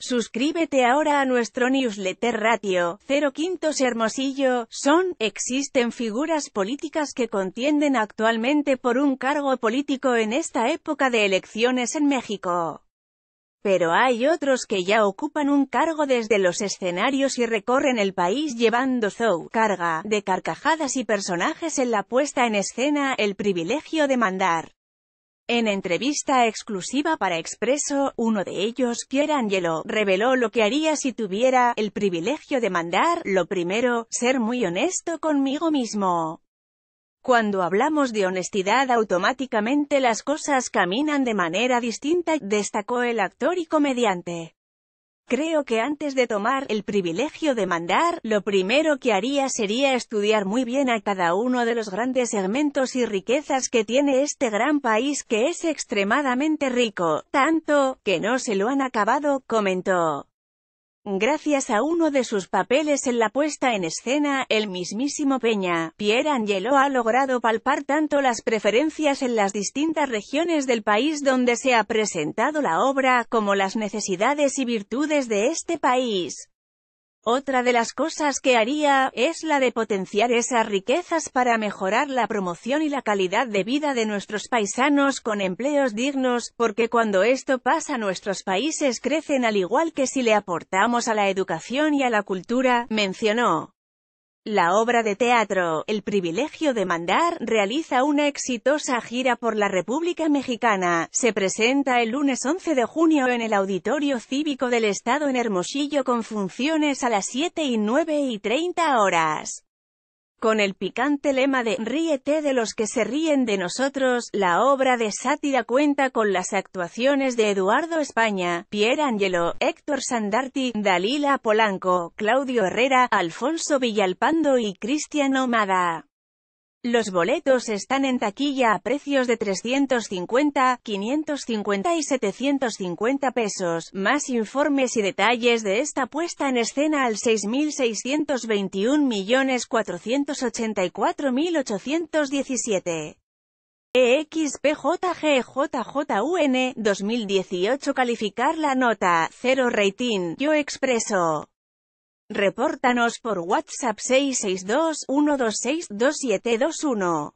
Suscríbete ahora a nuestro newsletter Ratio, 0 Quintos Hermosillo, son, existen figuras políticas que contienden actualmente por un cargo político en esta época de elecciones en México. Pero hay otros que ya ocupan un cargo desde los escenarios y recorren el país llevando show, carga, de carcajadas y personajes en la puesta en escena, el privilegio de mandar. En entrevista exclusiva para Expreso, uno de ellos, Angelo, reveló lo que haría si tuviera el privilegio de mandar, lo primero, ser muy honesto conmigo mismo. Cuando hablamos de honestidad automáticamente las cosas caminan de manera distinta, destacó el actor y comediante. Creo que antes de tomar el privilegio de mandar, lo primero que haría sería estudiar muy bien a cada uno de los grandes segmentos y riquezas que tiene este gran país que es extremadamente rico, tanto, que no se lo han acabado, comentó gracias a uno de sus papeles en la puesta en escena, el mismísimo Peña, Angelo ha logrado palpar tanto las preferencias en las distintas regiones del país donde se ha presentado la obra, como las necesidades y virtudes de este país. Otra de las cosas que haría, es la de potenciar esas riquezas para mejorar la promoción y la calidad de vida de nuestros paisanos con empleos dignos, porque cuando esto pasa nuestros países crecen al igual que si le aportamos a la educación y a la cultura, mencionó. La obra de teatro, El privilegio de mandar, realiza una exitosa gira por la República Mexicana. Se presenta el lunes 11 de junio en el Auditorio Cívico del Estado en Hermosillo con funciones a las 7 y 9 y 30 horas. Con el picante lema de «Ríete de los que se ríen de nosotros», la obra de sátira cuenta con las actuaciones de Eduardo España, Pier Angelo, Héctor Sandarti, Dalila Polanco, Claudio Herrera, Alfonso Villalpando y Cristian Omada. Los boletos están en taquilla a precios de 350, 550 y 750 pesos. Más informes y detalles de esta puesta en escena al 6.621.484.817. EXPJGJJUN 2018 Calificar la nota, 0 rating, Yo Expreso Repórtanos por WhatsApp 662 126 2721.